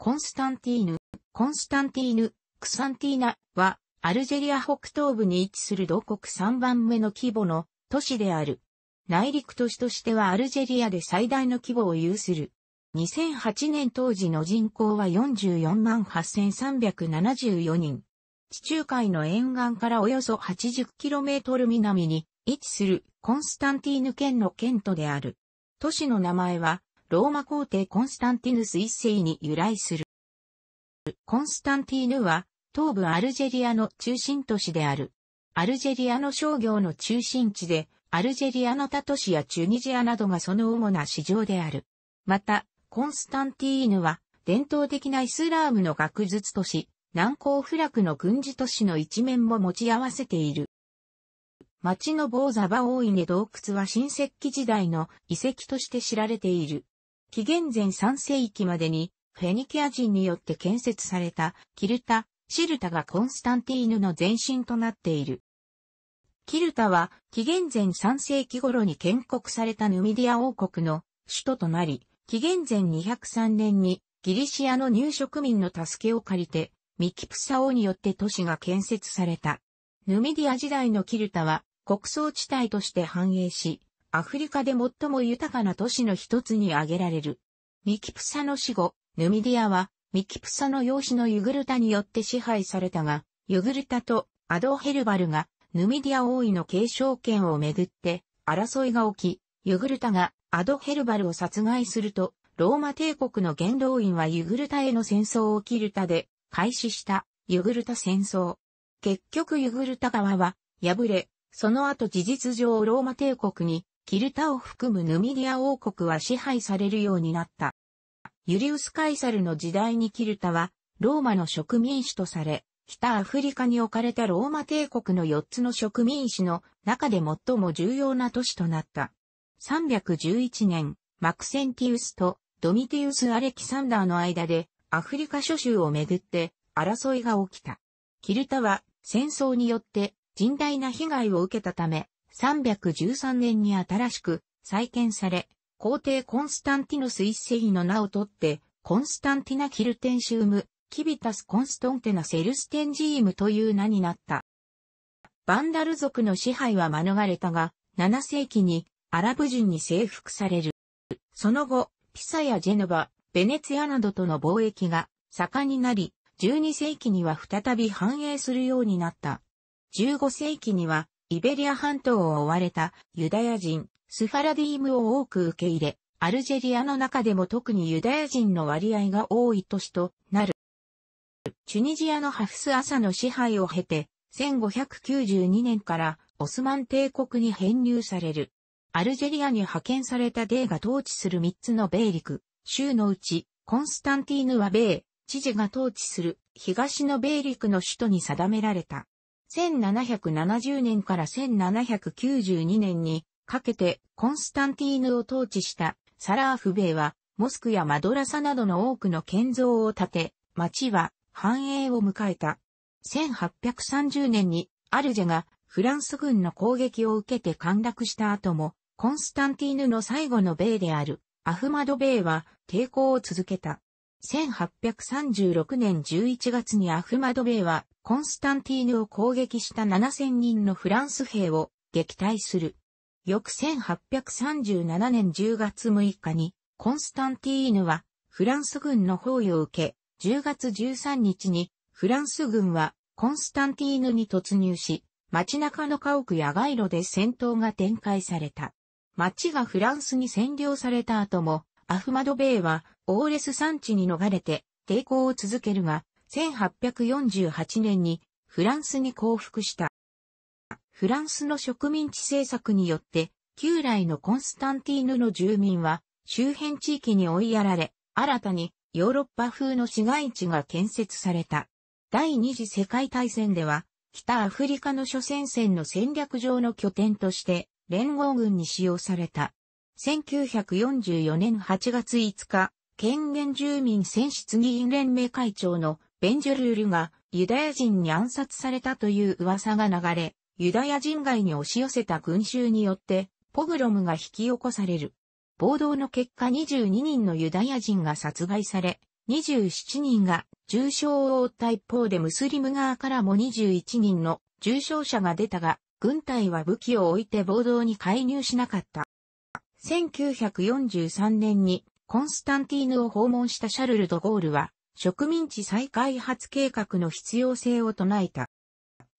コンスタンティーヌ、コンスタンティーヌ、クサンティーナは、アルジェリア北東部に位置する同国3番目の規模の都市である。内陸都市としてはアルジェリアで最大の規模を有する。2008年当時の人口は44万8374人。地中海の沿岸からおよそ 80km 南に位置するコンスタンティーヌ県の県都である。都市の名前はローマ皇帝コンスタンティヌス一世に由来する。コンスタンティーヌは、東部アルジェリアの中心都市である。アルジェリアの商業の中心地で、アルジェリアの他都市やチュニジアなどがその主な市場である。また、コンスタンティーヌは、伝統的なイスラームの学術都市、南高フラクの軍事都市の一面も持ち合わせている。町の坊ーザバ大イ洞窟は新石器時代の遺跡として知られている。紀元前3世紀までに、フェニキア人によって建設された、キルタ、シルタがコンスタンティーヌの前身となっている。キルタは、紀元前3世紀頃に建国されたヌミディア王国の首都となり、紀元前203年にギリシアの入植民の助けを借りて、ミキプサ王によって都市が建設された。ヌミディア時代のキルタは、国葬地帯として繁栄し、アフリカで最も豊かな都市の一つに挙げられる。ミキプサの死後、ヌミディアは、ミキプサの養子のユグルタによって支配されたが、ユグルタとアドヘルバルが、ヌミディア王位の継承権をめぐって、争いが起き、ユグルタがアドヘルバルを殺害すると、ローマ帝国の元老院はユグルタへの戦争をキルタで開始したユグルタ戦争。結局ユグルタ側は破れ、その後事実上ローマ帝国にキルタを含むヌミディア王国は支配されるようになった。ユリウス・カイサルの時代にキルタは、ローマの植民主とされ、北アフリカに置かれたローマ帝国の4つの植民主の中で最も重要な都市となった。311年、マクセンティウスとドミティウス・アレキサンダーの間でアフリカ諸州をめぐって争いが起きた。キルタは戦争によって甚大な被害を受けたため、313年に新しく再建され、皇帝コンスタンティノス一世の名をとって、コンスタンティナ・キルテンシウム、キビタス・コンストンテナ・セルステンジームという名になった。バンダル族の支配は免れたが、7世紀にアラブ人に征服される。その後、ピサやジェノバ、ベネツィアなどとの貿易が盛んになり、12世紀には再び繁栄するようになった。15世紀にはイベリア半島を追われたユダヤ人、スファラディームを多く受け入れ、アルジェリアの中でも特にユダヤ人の割合が多い都市となる。チュニジアのハフス朝の支配を経て、1592年からオスマン帝国に編入される。アルジェリアに派遣されたデーが統治する3つの米陸、州のうち、コンスタンティーヌは米、知事が統治する東の米陸の首都に定められた。1770年から1792年にかけてコンスタンティーヌを統治したサラーフ米はモスクやマドラサなどの多くの建造を建て、町は繁栄を迎えた。1830年にアルジェがフランス軍の攻撃を受けて陥落した後も、コンスタンティーヌの最後の米であるアフマド米は抵抗を続けた。1836年11月にアフマドベイはコンスタンティーヌを攻撃した7000人のフランス兵を撃退する。翌1837年10月6日にコンスタンティーヌはフランス軍の包囲を受け、10月13日にフランス軍はコンスタンティーヌに突入し、街中の家屋や街路で戦闘が展開された。街がフランスに占領された後も、アフマドベイはオーレス産地に逃れて抵抗を続けるが、1848年にフランスに降伏した。フランスの植民地政策によって、旧来のコンスタンティーヌの住民は周辺地域に追いやられ、新たにヨーロッパ風の市街地が建設された。第二次世界大戦では、北アフリカの諸戦線の戦略上の拠点として連合軍に使用された。1944年8月5日、権限住民選出議員連盟会長のベンジュルールがユダヤ人に暗殺されたという噂が流れ、ユダヤ人街に押し寄せた群衆によってポグロムが引き起こされる。暴動の結果22人のユダヤ人が殺害され、27人が重傷を負った一方でムスリム側からも21人の重傷者が出たが、軍隊は武器を置いて暴動に介入しなかった。1943年にコンスタンティーヌを訪問したシャルル・ド・ゴールは、植民地再開発計画の必要性を唱えた。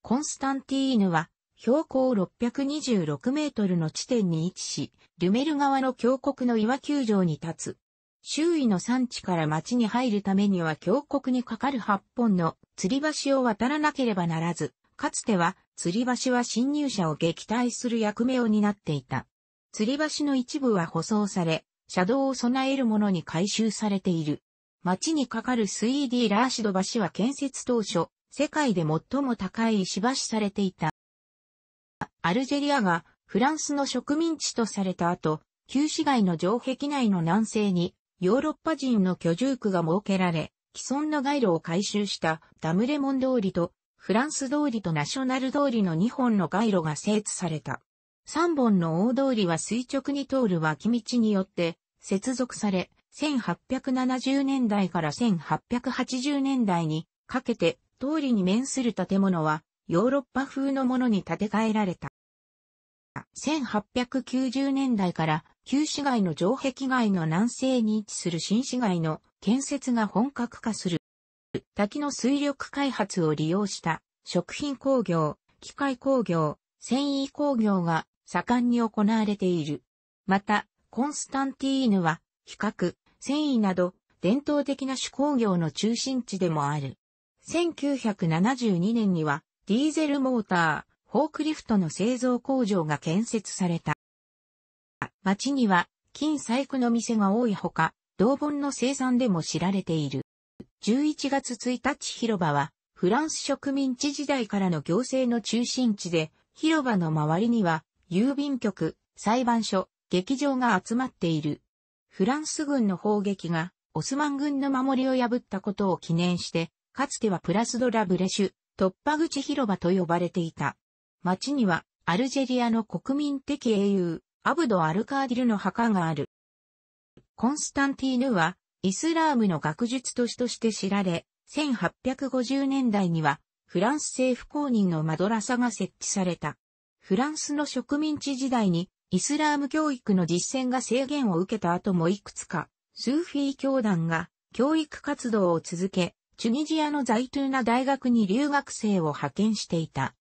コンスタンティーヌは、標高626メートルの地点に位置し、ルメル川の峡谷の岩球場に立つ。周囲の産地から町に入るためには峡谷に架かる8本の吊り橋を渡らなければならず、かつては吊り橋は侵入者を撃退する役目を担っていた。吊り橋の一部は舗装され、車道を備えるものに改修されている。町に架かるスイーディラーシド橋は建設当初、世界で最も高い石橋されていた。アルジェリアがフランスの植民地とされた後、旧市街の城壁内の南西にヨーロッパ人の居住区が設けられ、既存の街路を改修したダムレモン通りとフランス通りとナショナル通りの2本の街路が整地された。3本の大通りは垂直に通る脇道によって接続され、1870年代から1880年代にかけて通りに面する建物はヨーロッパ風のものに建て替えられた。1890年代から旧市街の城壁街の南西に位置する新市街の建設が本格化する。滝の水力開発を利用した食品工業、機械工業、繊維工業が盛んに行われている。また、コンスタンティーヌは、比較、繊維など、伝統的な手工業の中心地でもある。1972年には、ディーゼルモーター、フォークリフトの製造工場が建設された。町には、金細工の店が多いほか、銅本の生産でも知られている。11月1日広場は、フランス植民地時代からの行政の中心地で、広場の周りには、郵便局、裁判所、劇場が集まっている。フランス軍の砲撃がオスマン軍の守りを破ったことを記念して、かつてはプラスドラブレシュ、突破口広場と呼ばれていた。町にはアルジェリアの国民的英雄、アブド・アルカーディルの墓がある。コンスタンティーヌはイスラームの学術都市として知られ、1850年代にはフランス政府公認のマドラサが設置された。フランスの植民地時代にイスラーム教育の実践が制限を受けた後もいくつか、スーフィー教団が教育活動を続け、チュニジアのザイトゥーナ大学に留学生を派遣していた。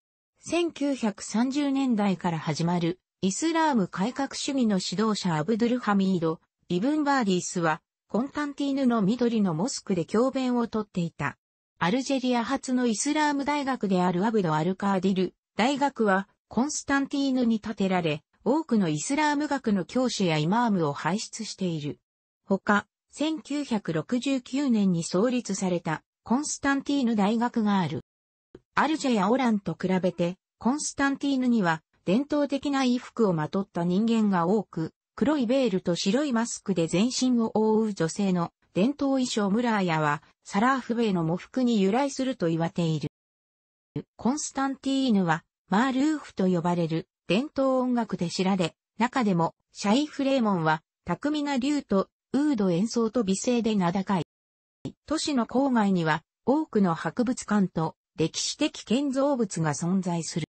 1930年代から始まるイスラーム改革主義の指導者アブドゥルハミード、イブンバーディスは、コンタンティーヌの緑のモスクで教鞭をとっていた。アルジェリア初のイスラーム大学であるアブド・アルカーディル大学はコンスタンティーヌに建てられ、多くのイスラーム学の教師やイマームを輩出している。ほか、1969年に創立されたコンスタンティーヌ大学がある。アルジェやオランと比べて、コンスタンティーヌには伝統的な衣服をまとった人間が多く、黒いベールと白いマスクで全身を覆う女性の伝統衣装ムラーヤはサラーフベイの模服に由来すると言われている。コンスタンティーヌはマールーフと呼ばれる伝統音楽で知られ、中でも、シャイフレーモンは、巧みな竜と、ウード演奏と美声で名高い。都市の郊外には、多くの博物館と、歴史的建造物が存在する。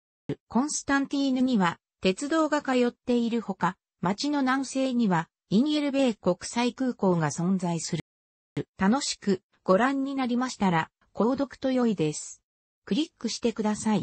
コンスタンティーヌには、鉄道が通っているほか、町の南西には、インエルベイ国際空港が存在する。楽しくご覧になりましたら、購読と良いです。クリックしてください。